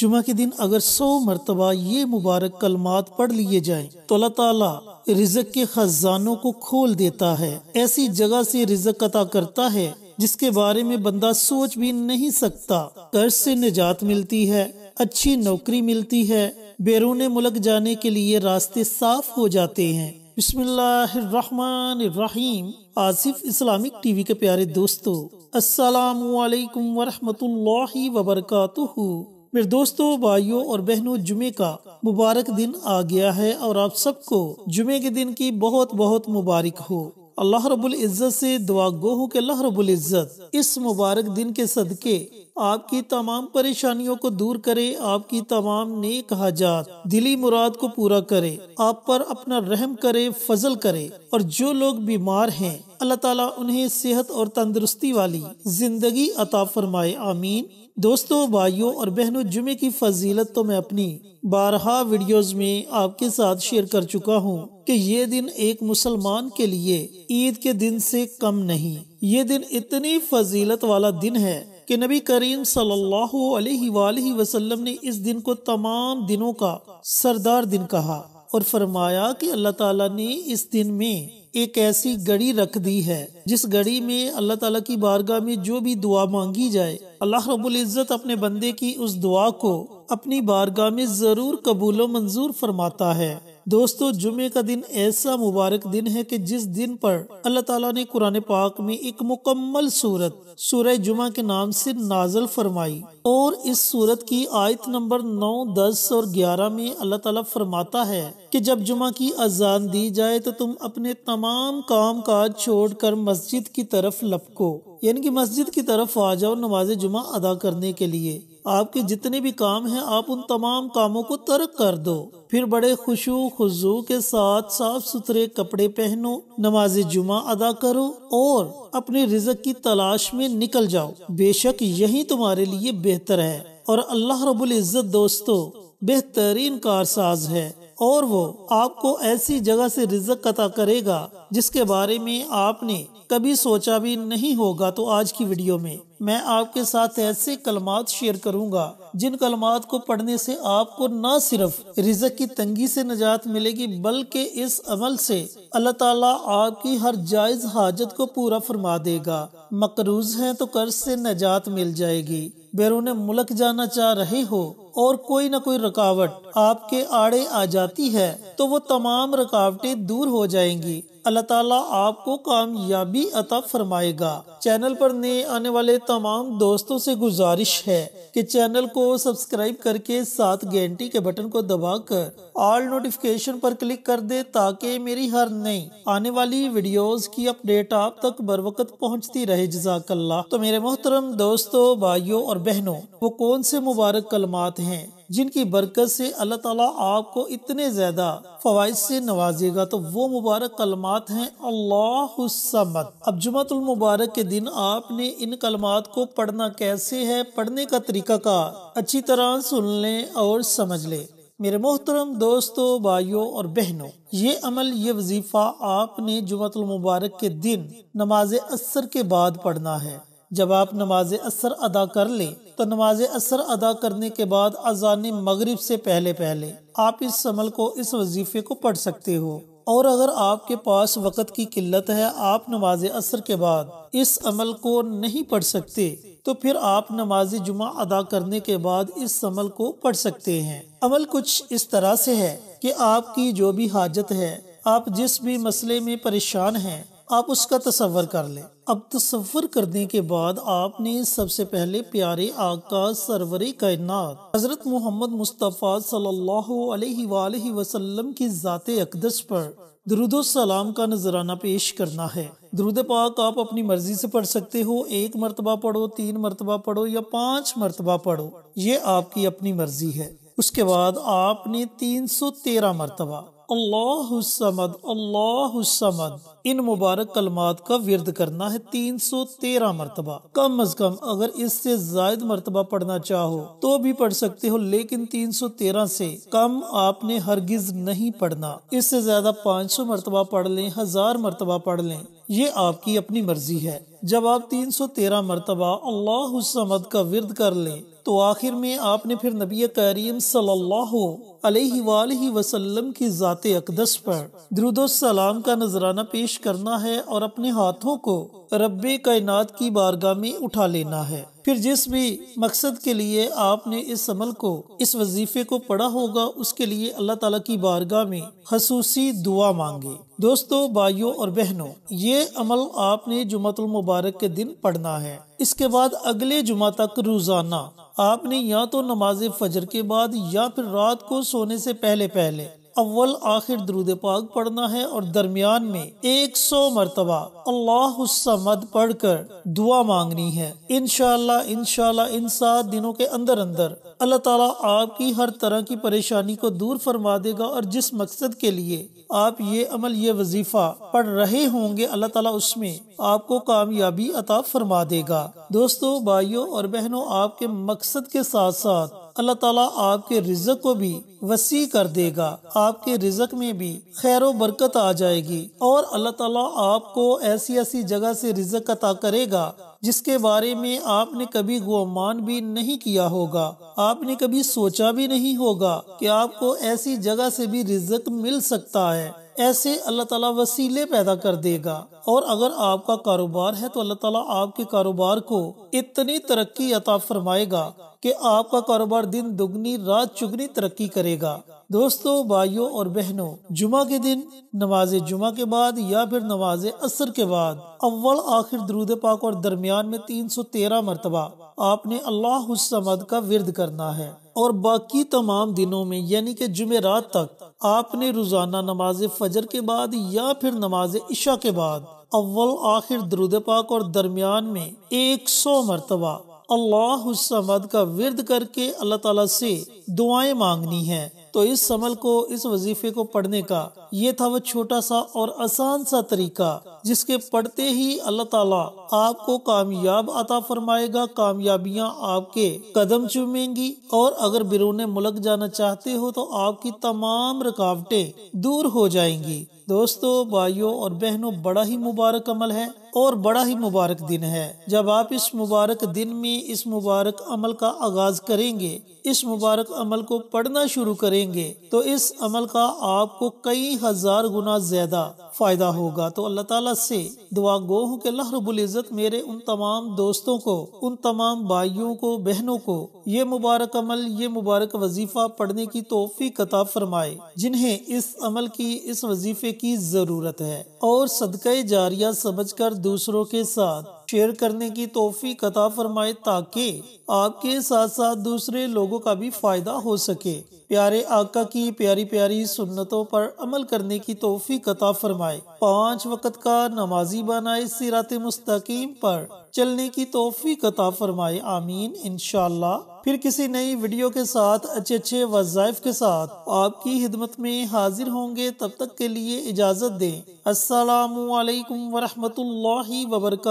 जुमा के दिन अगर सौ मरतबा ये मुबारक कलमात पढ़ लिए जाए तो अल्लाह ताला रिजक के खजानों को खोल देता है ऐसी जगह से रिजक अता करता है जिसके बारे में बंदा सोच भी नहीं सकता कर्ज से निजात मिलती है अच्छी नौकरी मिलती है बैरून मुल्क जाने के लिए रास्ते साफ हो जाते हैं बिस्मिल्लाहिर्रहमानिर्रहीम आसिफ इस्लामिक टीवी के प्यारे दोस्तों असलकम वालेकुम वरहमतुल्लाहि वबरकातुहू मेरे दोस्तों भाइयों और बहनों जुमे का मुबारक दिन आ गया है और आप सबको जुमे के दिन की बहुत बहुत मुबारक हो अल्लाह रबुल इज़्ज़त से दुआ गो हो कि अल्लाह रबुल इज़्ज़त इस मुबारक दिन के सदके आपकी तमाम परेशानियों को दूर करे आपकी तमाम नेक हाजात दिली मुराद को पूरा करे आप पर अपना रहम करे फजल करे और जो लोग बीमार हैं अल्लाह ताला उन्हें सेहत और तंदुरुस्ती वाली जिंदगी अता फरमाए आमीन दोस्तों भाइयों और बहनों जुमे की फजीलत तो मैं अपनी बारहा वीडियोस में आपके साथ शेयर कर चुका हूँ कि ये दिन एक मुसलमान के लिए ईद के दिन से कम नहीं ये दिन इतनी फजीलत वाला दिन है कि नबी करीम सल्लल्लाहु अलैहि वसल्लम ने इस दिन को तमाम दिनों का सरदार दिन कहा और फरमाया कि अल्लाह ताला ने इस दिन में एक ऐसी घड़ी रख दी है जिस घड़ी में अल्लाह ताला की बारगाह में जो भी दुआ मांगी जाए अल्लाह रब्बुल इज़्ज़त अपने बंदे की उस दुआ को अपनी बारगाह में जरूर कबूलो मंजूर फरमाता है दोस्तों जुमे का दिन ऐसा मुबारक दिन है कि जिस दिन पर अल्लाह ताला ने कुरान पाक में एक मुकम्मल सूरत सूरह जुमा के नाम से नाजल फरमाई और इस सूरत की आयत नंबर नौ दस और ग्यारह में अल्लाह ताला फरमाता है कि जब जुमा की अजान दी जाए तो तुम अपने तमाम काम काज छोड़कर मस्जिद की तरफ लपको यानी कि मस्जिद की तरफ आ जाओ नमाज जुमा अदा करने के लिए आपके जितने भी काम हैं आप उन तमाम कामों को तर्क कर दो फिर बड़े खुशू खुजू के साथ साफ सुथरे कपड़े पहनो नमाज जुमा अदा करो और अपने रिजक की तलाश में निकल जाओ बेशक यही तुम्हारे लिए बेहतर है और अल्लाह रबुल इज़्ज़त दोस्तों बेहतरीन कारसाज है और वो आपको ऐसी जगह से रिजक अता करेगा जिसके बारे में आपने कभी सोचा भी नहीं होगा तो आज की वीडियो में मैं आपके साथ ऐसे कलमात शेयर करूंगा जिन कलमात को पढ़ने से आपको न सिर्फ रिजक की तंगी से निजात मिलेगी बल्कि इस अमल से अल्लाह ताला आपकी हर जायज हाजत को पूरा फरमा देगा मकरूज है तो कर्ज से निजात मिल जाएगी बैरून मुल्क जाना चाह रहे हो और कोई न कोई रुकावट आपके आड़े आ जाती है तो वो तमाम रुकावटें दूर हो जाएंगी अल्लाह ताला आपको कामयाबी अता फरमाएगा चैनल पर नए आने वाले तमाम दोस्तों से गुजारिश है कि चैनल को सब्सक्राइब करके साथ घंटी के बटन को दबाकर ऑल नोटिफिकेशन पर क्लिक कर दे ताकि मेरी हर नई आने वाली वीडियोस की अपडेट आप तक बर वक्त पहुँचती रहे जजाकल्ला तो मेरे मोहतरम दोस्तों भाइयों और बहनों वो कौन से मुबारक कलमात रहमत हैं जिनकी बरकत से अल्लाह ताला आपको इतने ज्यादा फवाइज से नवाजेगा तो वो मुबारक कलमात हैं अल्लाह अब जुमतुल मुबारक के दिन आपने इन कलमात को पढ़ना कैसे है पढ़ने का तरीका का अच्छी तरह सुन लें और समझ लें मेरे मोहतरम दोस्तों भाइयों और बहनों ये अमल ये वजीफा आपने जुमतुल मुबारक के दिन नमाज असर के बाद पढ़ना है जब आप नमाज असर अदा कर लें तो नमाज असर अदा करने के बाद अजान मगरब से पहले पहले आप इस अमल को इस वजीफे को पढ़ सकते हो और अगर आपके पास वक़्त की किल्लत है आप नमाज असर के बाद इस अमल को नहीं पढ़ सकते तो फिर आप नमाज जुमा अदा करने के बाद इस अमल को पढ़ सकते हैं अमल कुछ इस तरह से है कि आपकी जो भी हाजत है आप जिस भी मसले में परेशान हैं आप उसका तस्वर कर लें अब तस्वर करने के बाद आपने सबसे पहले प्यारे आका सरवर कायनात हज़रत मोहम्मद मुस्तफ़ा सल्लल्लाहु अलैहि वसल्लम की ज़ात अकदस पर दरुदो सलाम का नजराना पेश करना है दरुद पाक आप अपनी मर्जी से पढ़ सकते हो एक मरतबा पढ़ो तीन मरतबा पढ़ो या पाँच मरतबा पढ़ो ये आपकी अपनी मर्जी है उसके बाद आपने तीन सौ तेरह मरतबा अल्लाहमद अल्लाहमद इन मुबारक कलमात का विरद करना है तीन सौ तेरह मरतबा कम अज कम अगर इससे जायद मरतबा पढ़ना चाहो तो भी पढ़ सकते हो लेकिन तीन सौ तेरह से कम आपने हरगिज नहीं पढ़ना इससे ज्यादा पाँच सौ मरतबा पढ़ लें हजार मरतबा पढ़ लें ये आपकी अपनी मर्जी है जब आप 313 मरतबा अल्लाह समद का विरद कर लें तो आखिर में आपने फिर नबी करीम सल्लल्लाहु अलैहि वसल्लम की ज़ात अकदस पर सलाम का नजराना पेश करना है और अपने हाथों को रब कायनात की बारगाह में उठा लेना है फिर जिस भी मकसद के लिए आपने इस अमल को इस वजीफे को पढ़ा होगा उसके लिए अल्लाह ताला की बारगाह में खसूसी दुआ मांगे दोस्तों भाइयों और बहनों ये अमल आपने जुमातुल मुबारक के दिन पढ़ना है इसके बाद अगले जुमा तक रोजाना आपने या तो नमाज फजर के बाद या फिर रात को सोने से पहले पहले अव्वल आखिर दरूद पाक पढ़ना है और दरमियान में एक सौ मरतबा अल्लाह समद पढ़ कर दुआ मांगनी है इनशाला इनशाला इन सात दिनों के अंदर अंदर अल्लाह ताला आपकी हर तरह की परेशानी को दूर फरमा देगा और जिस मकसद के लिए आप ये अमल ये वजीफा पढ़ रहे होंगे अल्लाह ताला उसमें आपको कामयाबी अता फरमा देगा दोस्तों भाइयों और बहनों आपके मकसद के साथ साथ अल्लाह ताला आपके रिजक को भी वसी कर देगा आपके रिजक में भी खैर बरकत आ जाएगी और अल्लाह ताला आपको ऐसी ऐसी जगह से रिजक अता करेगा जिसके बारे में आपने कभी गुमान भी नहीं किया होगा आपने कभी सोचा भी नहीं होगा कि आपको ऐसी जगह से भी रिजक मिल सकता है ऐसे अल्लाह ताला वसीले पैदा कर देगा और अगर आपका कारोबार है तो अल्लाह ताला आपके कारोबार को इतनी तरक्की अता फरमाएगा कि आपका कारोबार दिन दुगनी रात चुगनी तरक्की करेगा दोस्तों भाइयों और बहनों जुमा के दिन नमाज जुमा के बाद या फिर नमाज असर के बाद अव्वल आखिर दरूद पाक और दरमियान में तीन सौ तेरह मरतबा आपने अल्लाह समद का विरद करना है और बाकी तमाम दिनों में यानी कि जुमेरात तक आपने रोजाना नमाज फजर के बाद या फिर नमाज इशा के बाद अव्वल आखिर दरूद पाक और दरमियान में एक सौ मरतबा समद का विरद करके अल्लाह ताला से दुआएं मांगनी है तो इस समल को इस वजीफे को पढ़ने का ये था वो छोटा सा और आसान सा तरीका जिसके पढ़ते ही अल्लाह ताला आपको कामयाब अता फरमाएगा कामयाबियां आपके कदम चूमेंगी और अगर बिरून मुलक जाना चाहते हो तो आपकी तमाम रुकावटें दूर हो जाएंगी दोस्तों भाइयों और बहनों बड़ा ही मुबारक अमल है और बड़ा ही मुबारक दिन है जब आप इस मुबारक दिन में इस मुबारक अमल का आगाज करेंगे इस मुबारक अमल को पढ़ना शुरू करेंगे तो इस अमल का आपको कई हजार गुना ज्यादा फायदा होगा तो अल्लाह ताला से दुआ गो हूँ की अल्लाह इज़्ज़त मेरे उन तमाम दोस्तों को उन तमाम भाइयों को बहनों को ये मुबारक अमल ये मुबारक वजीफा पढ़ने की तोहफी कता फरमाए जिन्हें इस अमल की इस वजीफे की ज़रूरत है और सदक़ जारिया समझकर दूसरों के साथ शेयर करने की तोहफी कता फरमाए ताकि आपके साथ साथ दूसरे लोगों का भी फायदा हो सके प्यारे आका की प्यारी प्यारी सुन्नतों पर अमल करने की तोहफी कता फरमाए पाँच वक्त का नमाजी बनाए सिरात मुस्तकीम पर चलने की तोहफी कता फरमाए आमीन इनशाला फिर किसी नई वीडियो के साथ अच्छे अच्छे वजायफ के साथ आपकी हिदमत में हाजिर होंगे तब तक के लिए इजाज़त दें असलकम वरहमल वबरक